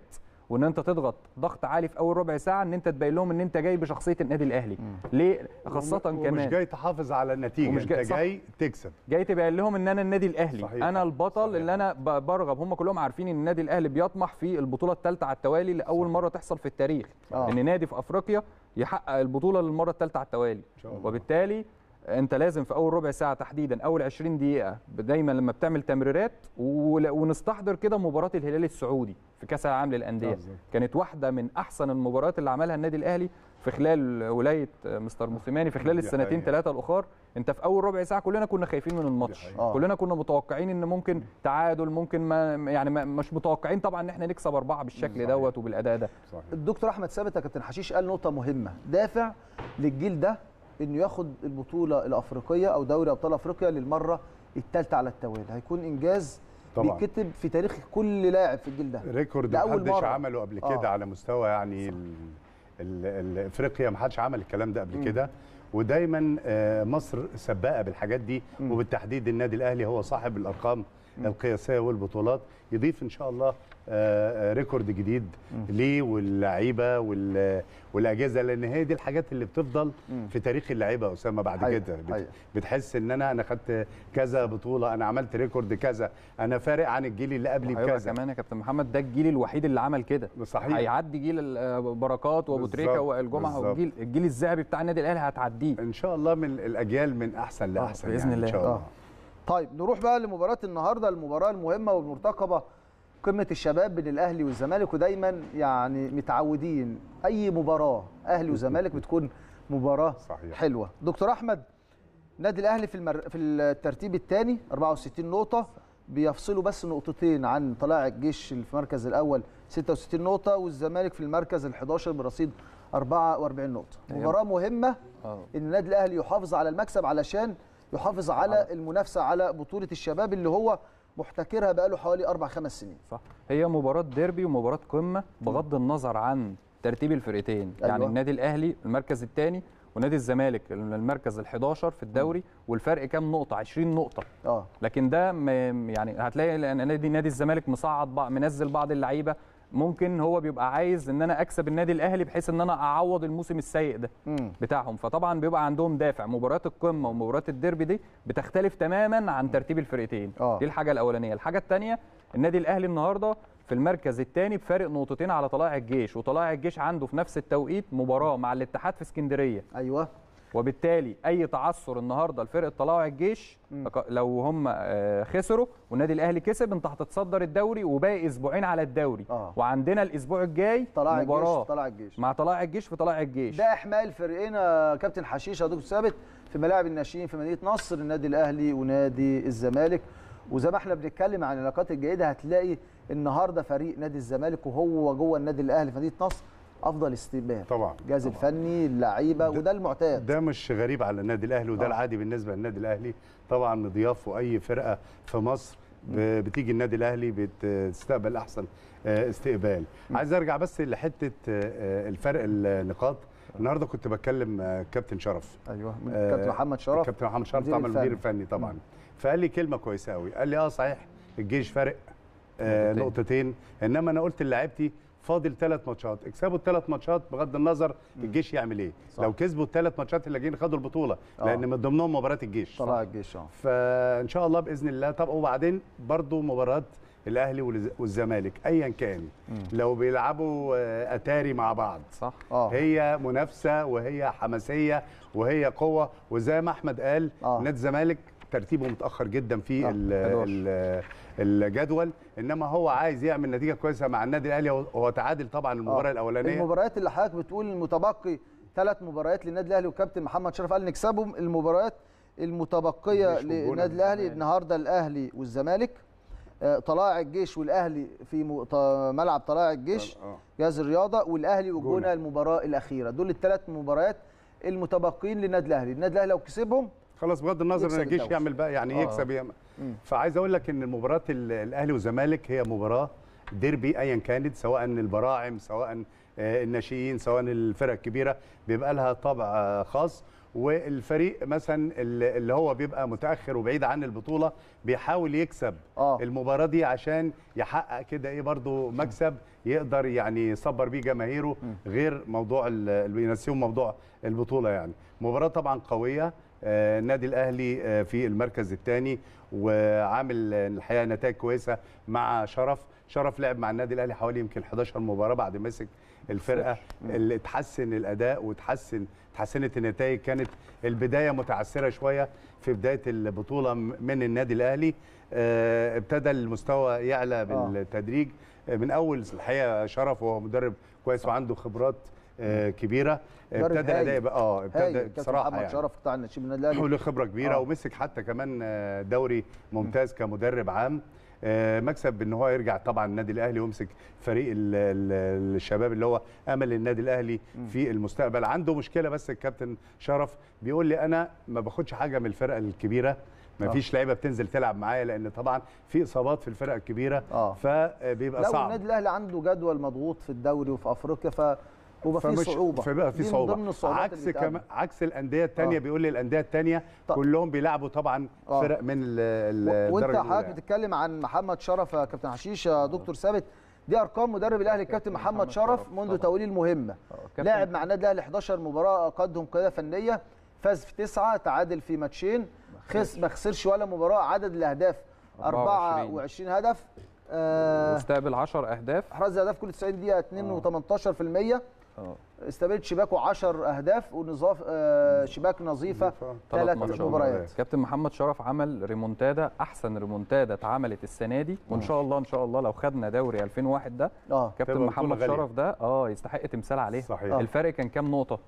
وان انت تضغط ضغط عالي في اول ربع ساعه ان انت تبين لهم ان انت جاي بشخصيه النادي الاهلي ليه خاصه ومش كمان مش جاي تحافظ على النتيجه ومش جاي انت جاي تكسب جاي تبين لهم ان انا النادي الاهلي صحيح. انا البطل صحيح. اللي انا برغب هم كلهم عارفين ان النادي الاهلي بيطمح في البطوله الثالثه على التوالي لاول مره تحصل في التاريخ آه. ان نادي في افريقيا يحقق البطوله للمره الثالثه على التوالي وبالتالي انت لازم في اول ربع ساعه تحديدا اول 20 دقيقه دايما لما بتعمل تمريرات ونستحضر كده مباراه الهلال السعودي في كاس العالم للانديه كانت واحده من احسن المباريات اللي عملها النادي الاهلي في خلال ولايه مستر موسيماني في خلال السنتين ثلاثه الاخر انت في اول ربع ساعه كلنا كنا خايفين من الماتش كلنا كنا متوقعين ان ممكن تعادل ممكن ما يعني ما مش متوقعين طبعا ان احنا نكسب اربعه بالشكل دوت وبالاداء ده الدكتور احمد ثابت كابتن حشيش قال نقطه مهمه دافع للجيل ده انه ياخد البطوله الافريقيه او دوري ابطال افريقيا للمره الثالثه على التوالي هيكون انجاز طبعا بيتكتب في تاريخ كل لاعب في الجيل ده ريكورد محدش عمله قبل آه. كده آه. على مستوى يعني افريقيا محدش عمل الكلام ده قبل كده ودايما آه، مصر سباقه بالحاجات دي وبالتحديد النادي الاهلي هو صاحب الارقام القياسيه والبطولات يضيف ان شاء الله آه، آه، ريكورد جديد ليه واللعيبه والاجهزه لان هي دي الحاجات اللي بتفضل في تاريخ اللعيبه اسامه بعد حقيقة. كده بتحس ان انا انا خدت كذا بطوله انا عملت ريكورد كذا انا فارق عن الجيل اللي قبلي بكذا ايوه كمان يا كابتن محمد ده الجيل الوحيد اللي عمل كده صحيح هيعدي جيل آه، بركات وابو تريكه والجمعه والجيل الجيل الذهبي بتاع النادي الاهلي هتعديه ان شاء الله من الاجيال من احسن لاحسن باذن يعني الله ان شاء الله آه. طيب نروح بقى لمباراه النهارده المباراه المهمه والمرتقبه قمه الشباب بين الاهلي والزمالك ودايما يعني متعودين اي مباراه اهلي وزمالك بتكون مباراه صحيح. حلوه دكتور احمد نادي الاهلي في المر... في الترتيب الثاني 64 نقطه بيفصلوا بس نقطتين عن طلائع الجيش في المركز الاول 66 نقطه والزمالك في المركز ال11 برصيد 44 نقطه مباراه مهمه آه. ان النادي الاهلي يحافظ على المكسب علشان يحافظ على, المنافسه على بطوله الشباب اللي هو محتكرها بقاله حوالي اربع خمس سنين صح هي مباراه ديربي ومباراه قمه بغض النظر عن ترتيب الفرقتين يعني أيوة. يعني النادي الاهلي المركز الثاني ونادي الزمالك المركز ال11 في الدوري والفرق كام نقطه 20 نقطه اه لكن ده يعني هتلاقي نادي نادي الزمالك مصعد بعض منزل بعض اللعيبه ممكن هو بيبقى عايز ان انا اكسب النادي الاهلي بحيث ان انا اعوض الموسم السيء ده بتاعهم فطبعا بيبقى عندهم دافع مباريات القمه ومباريات الديربي دي بتختلف تماما عن ترتيب الفرقتين آه. دي الحاجه الاولانيه الحاجه الثانيه النادي الاهلي النهارده في المركز الثاني بفارق نقطتين على طلائع الجيش وطلائع الجيش عنده في نفس التوقيت مباراه مع الاتحاد في اسكندريه ايوه وبالتالي اي تعثر النهارده لفرقه طلائع الجيش م. لو هم آه، خسروا والنادي الاهلي كسب انت هتتصدر الدوري وباقي اسبوعين على الدوري آه. وعندنا الاسبوع الجاي طلائع مباراه الجيش طلائع الجيش مع طلائع الجيش في طلائع الجيش ده احمال فريقين آه، كابتن حشيش يا دكتور ثابت في ملاعب الناشئين في مدينه نصر النادي الاهلي ونادي الزمالك وزي ما احنا بنتكلم عن العلاقات الجيده هتلاقي النهارده فريق نادي الزمالك وهو جوه النادي الاهلي في مدينه نصر افضل استقبال طبعا الجهاز الفني اللعيبه وده المعتاد ده مش غريب على النادي الاهلي وده آه. العادي بالنسبه للنادي الاهلي طبعا مضيافه اي فرقه في مصر بتيجي النادي الاهلي بتستقبل احسن آه، استقبال عايز ارجع بس لحته آه، الفرق النقاط النهارده كنت بتكلم كابتن شرف ايوه كابتن محمد شرف كابتن محمد شرف طبعا المدير الفني طبعا فقال لي كلمه كويسه قوي قال لي اه صحيح الجيش فارق نقطتين. نقطتين انما انا قلت لعيبتي فاضل ثلاث ماتشات اكسبوا الثلاث ماتشات بغض النظر الجيش يعمل ايه صح. لو كسبوا الثلاث ماتشات اللي جايين خدوا البطوله آه. لان من ضمنهم مباراه الجيش طلع الجيش اه فان شاء الله باذن الله طب وبعدين برضو مباراه الاهلي والزمالك ايا كان مم. لو بيلعبوا آه، اتاري مع بعض صح آه. هي منافسه وهي حماسيه وهي قوه وزي ما احمد قال آه. نادي الزمالك ترتيبه متاخر جدا في آه، الجدول انما هو عايز يعمل نتيجه كويسه مع النادي الاهلي هو تعادل طبعا آه، المباراه الاولانيه المباريات اللي حضرتك بتقول المتبقي ثلاث مباريات للنادي الاهلي وكابتن محمد شرف قال نكسبهم المباريات المتبقيه للنادي الاهلي النهارده الاهلي والزمالك آه، طلائع الجيش والاهلي في ملعب طلائع الجيش جهاز الرياضه والاهلي والجونه المباراه الاخيره دول الثلاث مباريات المتبقيين للنادي الاهلي النادي الاهلي لو كسبهم خلاص بغض النظر ان الجيش يعمل بقى يعني آه. يكسب يعمل فعايز اقول لك ان مباراه الاهلي والزمالك هي مباراه ديربي ايا كانت سواء البراعم سواء آه، الناشئين سواء الفرق الكبيره بيبقى لها طابع آه، خاص والفريق مثلا اللي هو بيبقى متاخر وبعيد عن البطوله بيحاول يكسب آه. المباراه دي عشان يحقق كده ايه برضه مكسب يقدر يعني يصبر بيه جماهيره غير موضوع ينسيهم موضوع البطوله يعني مباراه طبعا قويه النادي آه، الاهلي آه، في المركز الثاني وعامل آه، الحقيقه نتائج كويسه مع شرف شرف لعب مع النادي الاهلي حوالي يمكن 11 مباراه بعد مسك الفرقه اللي اتحسن الاداء وتحسن تحسنت النتائج كانت البدايه متعثره شويه في بدايه البطوله من النادي الاهلي ابتدى المستوى يعلى بالتدريج من اول الحقيقه شرف وهو مدرب كويس وعنده خبرات آه، كبيره آه، ابتدى اداء بقى اه ابتدى بصراحه محمد يعني. شرف قطاع الناشئين النادي الاهلي له خبره كبيره آه. ومسك حتى كمان آه، دوري ممتاز كمدرب عام مكسب ان هو يرجع طبعا النادي الاهلي ويمسك فريق الـ الـ الشباب اللي هو امل النادي الاهلي في المستقبل عنده مشكله بس الكابتن شرف بيقول لي انا ما باخدش حاجه من الفرقه الكبيره ما فيش لعيبه بتنزل تلعب معايا لان طبعا في اصابات في الفرقه الكبيره آه. فبيبقى صعب لو النادي الاهلي عنده جدول مضغوط في الدوري وفي افريقيا ف وبقى في صعوبه فبقى في صعوبه عكس كم عكس الانديه الثانيه آه. بيقول لي الانديه الثانيه كلهم بيلعبوا طبعا آه. فرق من الدرجه وانت حضرتك يعني. بتتكلم عن محمد شرف يا كابتن حشيش يا آه. دكتور ثابت دي ارقام مدرب الاهلي الكابتن محمد شرف منذ توليه المهمه آه، لعب مع النادي الاهلي 11 مباراه قدهم قياده فنيه فاز في تسعه تعادل في ماتشين خس ما خسرش ولا مباراه عدد الاهداف 24 هدف استقبل آه، 10 اهداف احرز اهداف كل 90 دقيقه 2.18% اه. استقبلت شباكه 10 اهداف ونظاف آه، شباك نظيفه ثلاث مباريات كابتن محمد شرف عمل ريمونتادا احسن ريمونتادا اتعملت السنه دي وان شاء الله ان شاء الله لو خدنا دوري 2001 ده آه. كابتن محمد شرف ده اه يستحق تمثال عليه صحيح. الفرق كان كام نقطه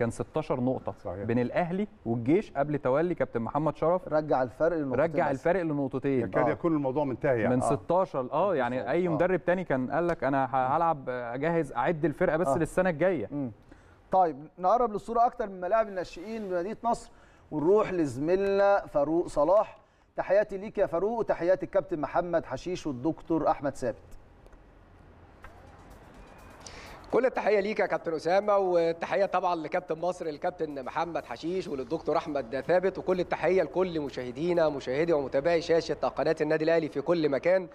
كان 16 نقطه صحيح. بين الاهلي والجيش قبل تولي كابتن محمد شرف رجع الفرق لنقطتين رجع الفرق لنقطتين كان آه. يكون الموضوع منتهي يعني. من 16 اه, آه، يعني اي آه. مدرب تاني كان قال لك انا هلعب اجهز اعد الفرقه بس آه. للسنه الجايه طيب نقرب للصوره اكتر من ملاعب الناشئين بمدينه نصر ونروح لزميلنا فاروق صلاح تحياتي ليك يا فاروق وتحياتي الكابتن محمد حشيش والدكتور احمد ثابت كل التحيه ليك يا كابتن اسامه والتحيه طبعا لكابتن مصر الكابتن محمد حشيش وللدكتور احمد ثابت وكل التحيه لكل مشاهدينا مشاهدي ومتابعي شاشه قناه النادي الاهلي في كل مكان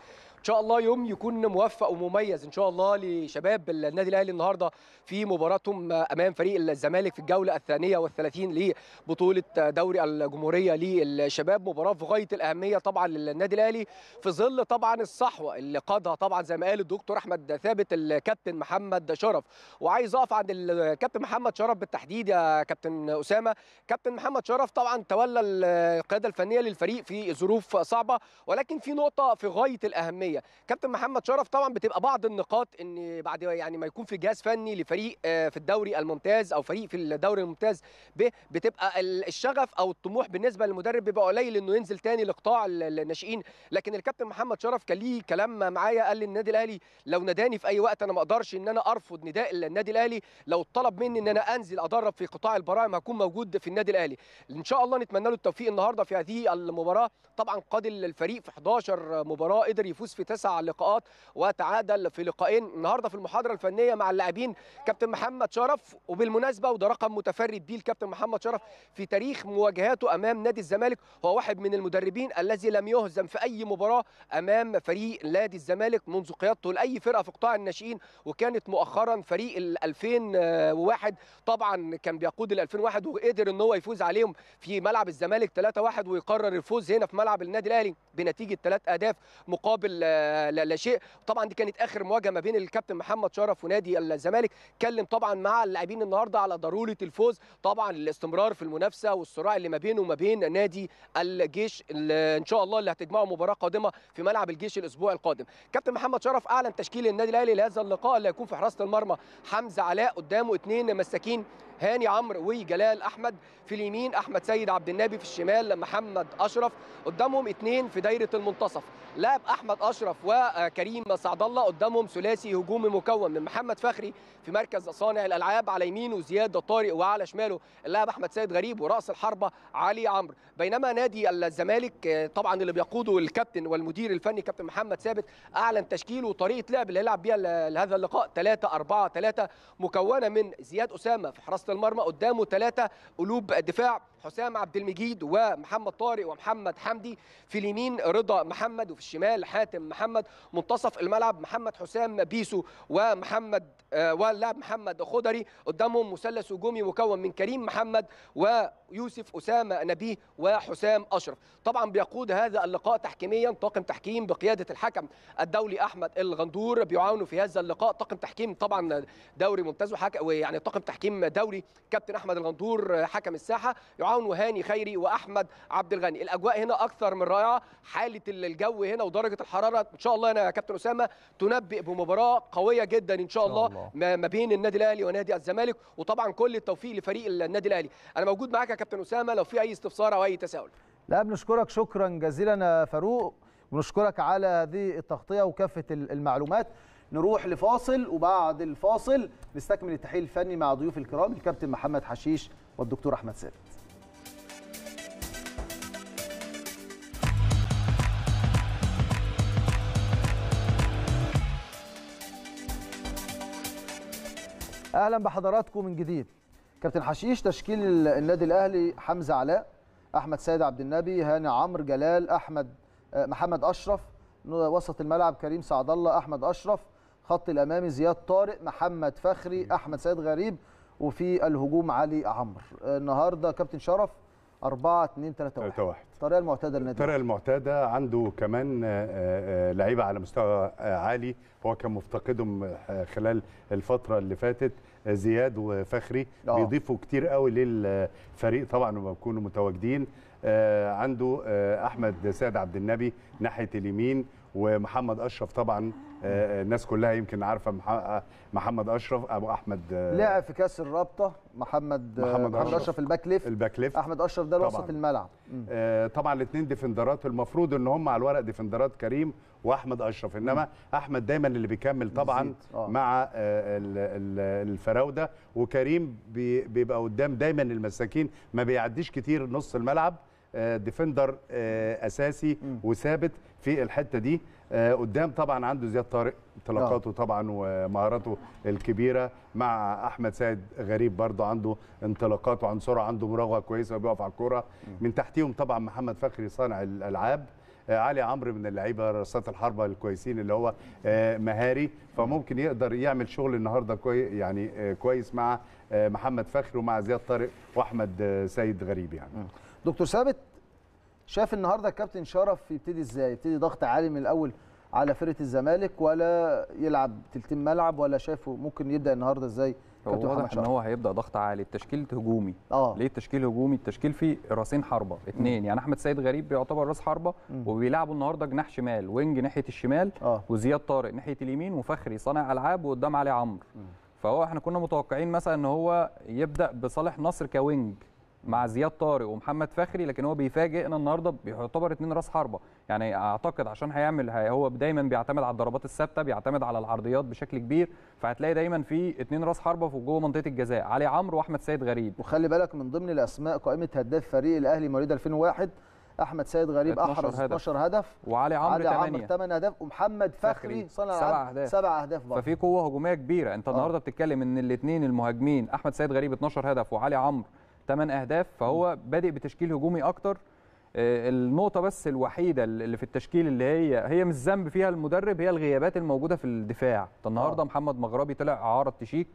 شاء الله يوم يكون موفق ومميز ان شاء الله لشباب النادي الاهلي النهارده في مباراتهم امام فريق الزمالك في الجوله الثانيه والثلاثين لبطوله دوري الجمهوريه للشباب مباراه في غايه الاهميه طبعا للنادي الاهلي في ظل طبعا الصحوه اللي قادها طبعا زي ما قال الدكتور احمد ثابت الكابتن محمد شرف وعايز اقف عند الكابتن محمد شرف بالتحديد يا كابتن اسامه كابتن محمد شرف طبعا تولى القياده الفنيه للفريق في ظروف صعبه ولكن في نقطه في غايه الاهميه الدوليه كابتن محمد شرف طبعا بتبقى بعض النقاط ان بعد يعني ما يكون في جهاز فني لفريق آه، في الدوري الممتاز او فريق في الدوري الممتاز ب بتبقى الشغف او الطموح بالنسبه للمدرب بيبقى قليل انه ينزل تاني لقطاع الناشئين لكن الكابتن محمد شرف كان ليه كلام معايا قال لي النادي الاهلي لو ناداني في اي وقت انا ما اقدرش ان انا ارفض نداء النادي الاهلي لو طلب مني ان انا انزل ادرب في قطاع البراعم هكون موجود في النادي الاهلي ان شاء الله نتمنى له التوفيق النهارده في هذه المباراه طبعا قاد الفريق في 11 مباراه قدر يفوز في تسع لقاءات وتعادل في لقاءين النهارده في المحاضره الفنيه مع اللاعبين كابتن محمد شرف وبالمناسبه وده رقم متفرد بيه الكابتن محمد شرف في تاريخ مواجهاته امام نادي الزمالك هو واحد من المدربين الذي لم يهزم في اي مباراه امام فريق نادي الزمالك منذ قيادته لاي فرقه في قطاع الناشئين وكانت مؤخرا فريق ال 2001 طبعا كان بيقود ال 2001 وقدر ان هو يفوز عليهم في ملعب الزمالك 3-1 ويقرر الفوز هنا في ملعب النادي الاهلي بنتيجه ثلاث اهداف مقابل لا, شيء طبعا دي كانت اخر مواجهه ما بين الكابتن محمد شرف ونادي الزمالك اتكلم طبعا مع اللاعبين النهارده على ضروره الفوز طبعا الاستمرار في المنافسه والصراع اللي ما بينه وما بين نادي الجيش ان شاء الله اللي هتجمعه مباراه قادمه في ملعب الجيش الاسبوع القادم كابتن محمد شرف اعلن تشكيل النادي الاهلي لهذا اللقاء اللي هيكون في حراسه المرمى حمزه علاء قدامه اثنين مساكين هاني عمرو وجلال احمد في اليمين احمد سيد عبد النبي في الشمال محمد اشرف قدامهم اثنين في دايره المنتصف لاعب احمد اشرف وكريم سعد الله قدامهم ثلاثي هجومي مكون من محمد فخري في مركز صانع الالعاب على يمينه زياد طارق وعلى شماله اللاعب احمد سيد غريب وراس الحربه علي عمرو بينما نادي الزمالك طبعا اللي بيقوده الكابتن والمدير الفني كابتن محمد ثابت اعلن تشكيله وطريقه لعب اللي هيلعب بيها لهذا اللقاء 3 4 3 مكونه من زياد اسامه في حراسه وسط المرمى قدامه ثلاثه قلوب دفاع حسام عبد المجيد ومحمد طارق ومحمد حمدي في اليمين رضا محمد وفي الشمال حاتم محمد منتصف الملعب محمد حسام بيسو ومحمد آه، واللاعب محمد خضري قدامهم مثلث هجومي مكون من كريم محمد ويوسف اسامه نبيه وحسام اشرف طبعا بيقود هذا اللقاء تحكيميا طاقم تحكيم بقياده الحكم الدولي احمد الغندور بيعاونوا في هذا اللقاء طاقم تحكيم طبعا دوري ممتاز ويعني طاقم تحكيم دوري كابتن احمد الغندور حكم الساحه يعاون فرعون وهاني خيري واحمد عبد الغني الاجواء هنا اكثر من رائعه حاله الجو هنا ودرجه الحراره ان شاء الله انا يا كابتن اسامه تنبئ بمباراه قويه جدا ان شاء الله, ما بين النادي الاهلي ونادي الزمالك وطبعا كل التوفيق لفريق النادي الاهلي انا موجود معاك يا كابتن اسامه لو في اي استفسار او اي تساؤل لا بنشكرك شكرا جزيلا يا فاروق ونشكرك على هذه التغطيه وكافه المعلومات نروح لفاصل وبعد الفاصل نستكمل التحليل الفني مع ضيوف الكرام الكابتن محمد حشيش والدكتور احمد سالم اهلا بحضراتكم من جديد كابتن حشيش تشكيل النادي الاهلي حمزه علاء احمد سيد عبد النبي هاني عمرو جلال احمد آه، محمد اشرف وسط الملعب كريم سعد الله احمد اشرف خط الامامي زياد طارق محمد فخري احمد سيد غريب وفي الهجوم علي عمرو آه، النهارده كابتن شرف 4 2 3 1 3 1 الطريقه المعتاده للنادي الطريقه المعتاده عنده كمان آه، آه، آه، لعيبه على مستوى عالي هو كان مفتقدهم خلال الفتره اللي فاتت زياد وفخري أوه. بيضيفوا كتير قوي للفريق طبعا وبيكونوا متواجدين عنده احمد سعد عبد النبي ناحيه اليمين ومحمد اشرف طبعا آه، آه، الناس كلها يمكن عارفه آه، محمد اشرف ابو احمد لعب في كاس الرابطه محمد محمد, محمد اشرف, أشرف الباك ليفت الباك ليفت احمد اشرف ده وسط الملعب طبعا الاثنين ديفندرات المفروض ان هم على الورق ديفندرات كريم واحمد اشرف انما احمد دايما اللي بيكمل طبعا آه. مع الفراوده وكريم بيبقى قدام دايما المساكين ما بيعديش كتير نص الملعب ديفندر آه، آه، اساسي وثابت في الحته دي آه، قدام طبعا عنده زياد طارق انطلاقاته طبعا ومهاراته الكبيره مع احمد سيد غريب برضه عنده انطلاقات وعنده سرعه عنده مراوغه كويسه وبيقف على الكوره من تحتيهم طبعا محمد فخري صانع الالعاب علي عمرو من اللعيبه رصات الحربه الكويسين اللي هو مهاري فممكن يقدر يعمل شغل النهارده كوي يعني كويس مع محمد فخري ومع زياد طارق واحمد سيد غريب يعني دكتور ثابت شاف النهارده الكابتن شرف يبتدي ازاي يبتدي ضغط عالي من الاول على فرقه الزمالك ولا يلعب تلتين ملعب ولا شايفه ممكن يبدا النهارده ازاي هو واضح ان هو هيبدا ضغط عالي التشكيل هجومي آه. ليه التشكيل هجومي التشكيل فيه راسين حربه اثنين يعني احمد سيد غريب بيعتبر راس حربه وبيلعبوا النهارده جناح شمال وينج ناحيه الشمال آه. وزياد طارق ناحيه اليمين وفخري صانع العاب وقدام علي عمرو فهو احنا كنا متوقعين مثلا ان هو يبدا بصالح نصر كوينج مع زياد طارق ومحمد فخري لكن هو بيفاجئنا النهارده بيعتبر اثنين راس حربه يعني اعتقد عشان هيعمل هو دايما بيعتمد على الضربات الثابته بيعتمد على العرضيات بشكل كبير فهتلاقي دايما في اثنين راس حربه في جوه منطقه الجزاء علي عمرو واحمد سيد غريب وخلي بالك من ضمن الاسماء قائمه هداف فريق الاهلي مواليد 2001 احمد سيد غريب احرز 12 هدف, هدف وعلي عمرو 8 علي عمرو 8 ومحمد فخري صنع 7 اهداف 7 اهداف برضه ففي قوه هجوميه كبيره انت آه. النهارده بتتكلم ان الاثنين المهاجمين احمد سيد غريب 12 هدف وعلي عمرو ثمان اهداف فهو بادئ بتشكيل هجومي اكتر آه، النقطه بس الوحيده اللي في التشكيل اللي هي هي مش ذنب فيها المدرب هي الغيابات الموجوده في الدفاع النهارده آه. محمد مغربي طلع اعاره تشيك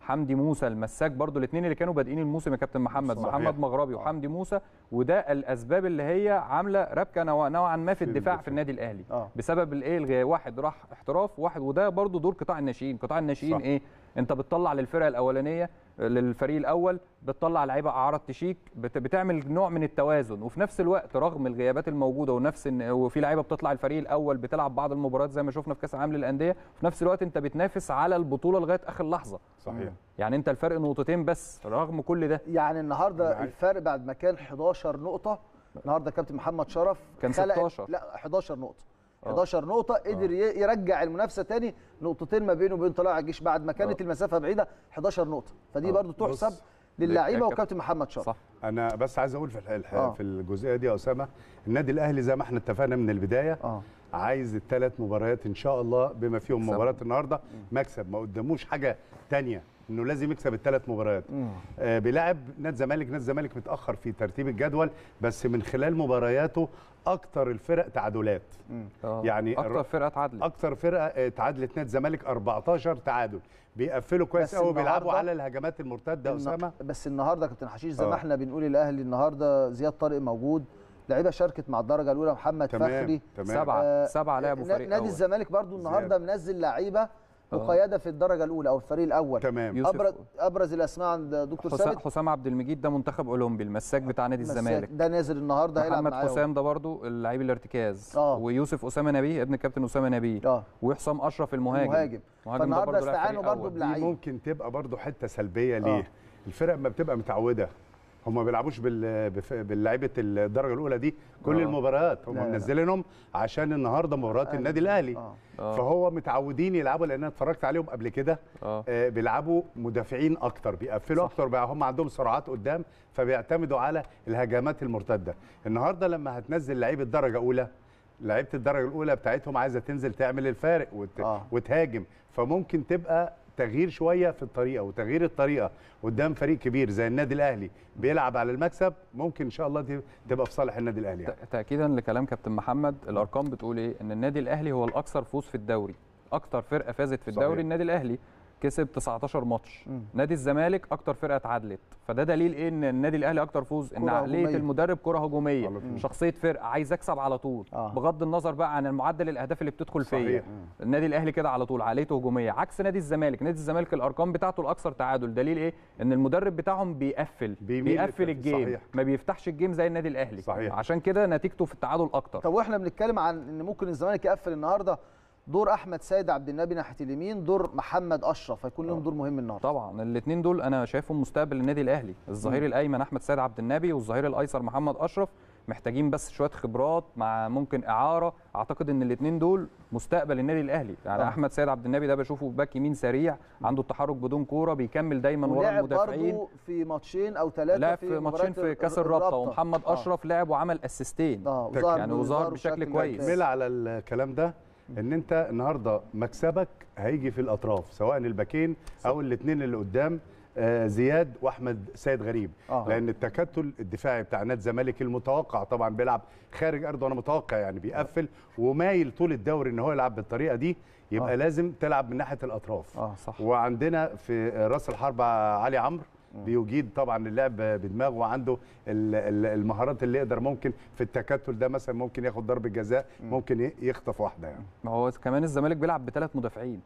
حمدي موسى المساك برضو الاثنين اللي كانوا بادئين الموسم يا كابتن محمد صحيح. محمد مغربي آه. وحمدي موسى وده الاسباب اللي هي عامله ربكه نوعا ما في الدفاع في النادي الاهلي آه. بسبب الايه واحد راح احتراف واحد وده برضو دور قطاع الناشئين قطاع الناشئين ايه انت بتطلع للفرقه الاولانيه للفريق الاول بتطلع لعيبه اعاره تشيك بتعمل نوع من التوازن وفي نفس الوقت رغم الغيابات الموجوده ونفس إن وفي لعيبه بتطلع الفريق الاول بتلعب بعض المباريات زي ما شفنا في كاس العالم للانديه في نفس الوقت انت بتنافس على البطوله لغايه اخر لحظه صحيح يعني انت الفرق نقطتين بس رغم كل ده يعني النهارده يعني الفرق بعد ما كان 11 نقطه النهارده كابتن محمد شرف كان 16 لا 11 نقطه 11 آه. نقطه آه. قدر يرجع المنافسه تاني نقطتين ما بينه وبين طلائع الجيش بعد ما كانت آه. المسافه بعيده 11 نقطه فدي برضو تحسب للعيبه وكابتن محمد شرف صح انا بس عايز اقول في آه. في الجزئيه دي يا اسامه النادي الاهلي زي ما احنا اتفقنا من البدايه آه. عايز الثلاث مباريات ان شاء الله بما فيهم مباراه النهارده مكسب ما قداموش حاجه ثانيه انه لازم يكسب الثلاث مباريات آه بيلعب نادي الزمالك نادي الزمالك متاخر في ترتيب الجدول بس من خلال مبارياته اكثر الفرق تعادلات يعني اكثر فرقه اتعادلت اكثر فرقه اتعادلت آه، نادي الزمالك 14 تعادل بيقفلوا كويس قوي بيلعبوا على الهجمات المرتده اسامه بس النهارده كابتن حشيش زي ما آه. احنا بنقول الاهلي النهارده زياد طارق موجود لعيبه شاركت مع الدرجه الاولى محمد تمام فخري تمام. سبعه آه سبعه لعبوا فريق نادي الزمالك برضو النهارده منزل لعيبه مقيده آه. في الدرجه الاولى او الفريق الاول تمام ابرز ابرز الاسماء عند دكتور حسام ثابت حسام عبد المجيد ده منتخب اولمبي المساك بتاع نادي الزمالك ده نازل النهارده هيلعب محمد حسام ده برضه اللعيب الارتكاز آه. ويوسف اسامه نبيه ابن الكابتن اسامه نبيه آه. وحسام اشرف المهاجم المهاجم فالنهارده استعانوا برضه بلعيب ممكن تبقى برضه حته سلبيه آه. ليه الفرق ما بتبقى متعوده هم ما بيلعبوش بال... باللعيبه الدرجه الاولى دي كل آه. المباريات هم منزلينهم عشان النهارده مباراه النادي الاهلي آه. آه. فهو متعودين يلعبوا لان انا اتفرجت عليهم قبل كده آه. آه بيلعبوا مدافعين اكتر بيقفلوا صح. اكتر بقى هم عندهم سرعات قدام فبيعتمدوا على الهجمات المرتده النهارده لما هتنزل لعيبه درجه اولى لعيبه الدرجه الاولى بتاعتهم عايزه تنزل تعمل الفارق وت... آه. وتهاجم فممكن تبقى تغيير شويه في الطريقه وتغيير الطريقه قدام فريق كبير زي النادي الاهلي بيلعب على المكسب ممكن ان شاء الله دي تبقى في صالح النادي الاهلي يعني. تاكيدا لكلام كابتن محمد الارقام بتقول ايه ان النادي الاهلي هو الاكثر فوز في الدوري اكثر فرقه فازت في الدوري صحيح. النادي الاهلي كسب 19 ماتش نادي الزمالك اكتر فرقه اتعادلت فده دليل ايه ان النادي الاهلي اكتر فوز ان عقليه هجومية. المدرب كره هجوميه م. شخصيه فرقه عايز اكسب على طول آه. بغض النظر بقى عن المعدل الاهداف اللي بتدخل فيا النادي الاهلي كده على طول عقليته هجوميه عكس نادي الزمالك نادي الزمالك الارقام بتاعته الاكثر تعادل دليل ايه ان المدرب بتاعهم بيقفل بيقفل الجيم صحيح. ما بيفتحش الجيم زي النادي الاهلي صحيح. عشان كده نتيجته في التعادل اكتر طب واحنا بنتكلم عن ان ممكن الزمالك يقفل النهارده دور احمد سيد عبد النبي ناحيه اليمين دور محمد اشرف هيكون لهم آه. دور مهم النهارده طبعا الاثنين دول انا شايفهم مستقبل النادي الاهلي الظهير الايمن احمد سيد عبد النبي والظهير الايسر محمد اشرف محتاجين بس شويه خبرات مع ممكن اعاره اعتقد ان الاثنين دول مستقبل النادي الاهلي يعني أوه. احمد سيد عبد النبي ده بشوفه باك يمين سريع عنده التحرك بدون كوره بيكمل دايما ورا المدافعين برضه في ماتشين او ثلاثه لعب في ماتشين في كاس الرابطه ومحمد آه. اشرف لعب وعمل اسيستين آه، يعني وظهر بشكل كويس على الكلام ده ان انت النهارده مكسبك هيجي في الاطراف سواء الباكين او الاثنين اللي قدام آه، زياد واحمد سيد غريب آه. آه. لان التكتل الدفاعي بتاع نادي الزمالك المتوقع طبعا بيلعب خارج ارضه انا متوقع يعني بيقفل ومايل طول الدوري ان هو يلعب بالطريقه دي يبقى آه. لازم تلعب من ناحيه الاطراف آه صح. وعندنا في راس الحربه علي عمرو بيجيد طبعا اللعب بدماغه وعنده المهارات اللي يقدر ممكن في التكتل ده مثلا ممكن ياخد ضربه جزاء ممكن يخطف واحده يعني ما هو كمان الزمالك بيلعب بثلاث مدافعين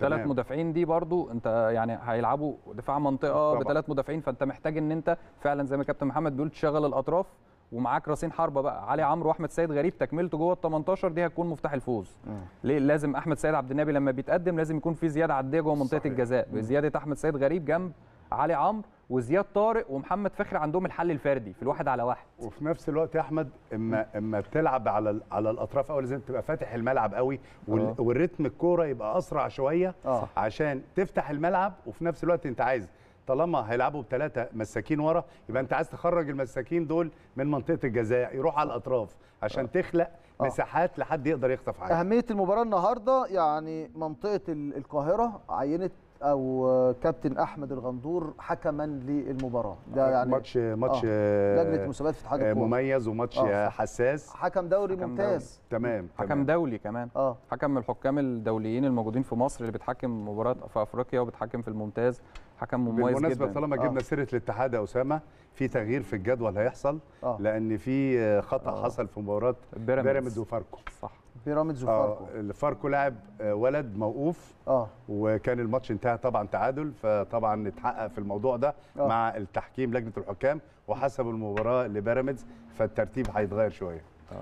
ثلاث مدافعين دي برضو انت يعني هيلعبوا دفاع منطقه بثلاث مدافعين فانت محتاج ان انت فعلا زي ما كابتن محمد بيقول تشغل الاطراف ومعاك راسين حربه بقى علي عمرو واحمد سيد غريب تكملته جوه ال 18 دي هتكون مفتاح الفوز مم. ليه لازم احمد سيد عبد النبي لما بيتقدم لازم يكون في زياده عديه جوه منطقه الجزاء بزياده احمد سيد غريب جنب علي عمرو وزياد طارق ومحمد فخري عندهم الحل الفردي في الواحد على واحد وفي نفس الوقت يا احمد اما اما بتلعب على على الاطراف قوي لازم تبقى فاتح الملعب قوي آه. والريتم الكوره يبقى اسرع شويه أوه. عشان تفتح الملعب وفي نفس الوقت انت عايز طالما هيلعبوا بثلاثه مساكين ورا يبقى انت عايز تخرج المساكين دول من منطقه الجزاء يروح على الاطراف عشان أوه. تخلق أوه. مساحات لحد يقدر يخطف عليها اهميه المباراه النهارده يعني منطقه القاهره عينت او كابتن احمد الغندور حكما للمباراه ده آه، يعني ماتش آه، ماتش آه. لجنه المسابقات في اتحاد آه، الكوره مميز وماتش آه. حساس حكم دوري حكم ممتاز دولي. تمام حكم تمام. دولي كمان آه. حكم من الحكام الدوليين الموجودين في مصر اللي بتحكم مباراه في افريقيا وبتحكم في الممتاز حكم مميز جدا بالمناسبه طالما جبنا آه. سيره الاتحاد يا اسامه في تغيير في الجدول هيحصل آه. لان في خطا آه. حصل في مباراه بيراميدز وفاركو صح بيراميدز آه، وفاركو آه فاركو لاعب ولد موقوف اه وكان الماتش انتهى طبعا تعادل فطبعا اتحقق في الموضوع ده آه. مع التحكيم لجنه الحكام وحسبوا المباراه لبيراميدز فالترتيب هيتغير شويه آه.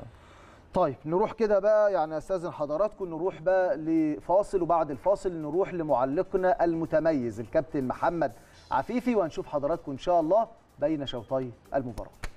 طيب نروح كده بقى يعني استاذن حضراتكم نروح بقى لفاصل وبعد الفاصل نروح لمعلقنا المتميز الكابتن محمد عفيفي وهنشوف حضراتكم ان شاء الله بين شوطي المباراه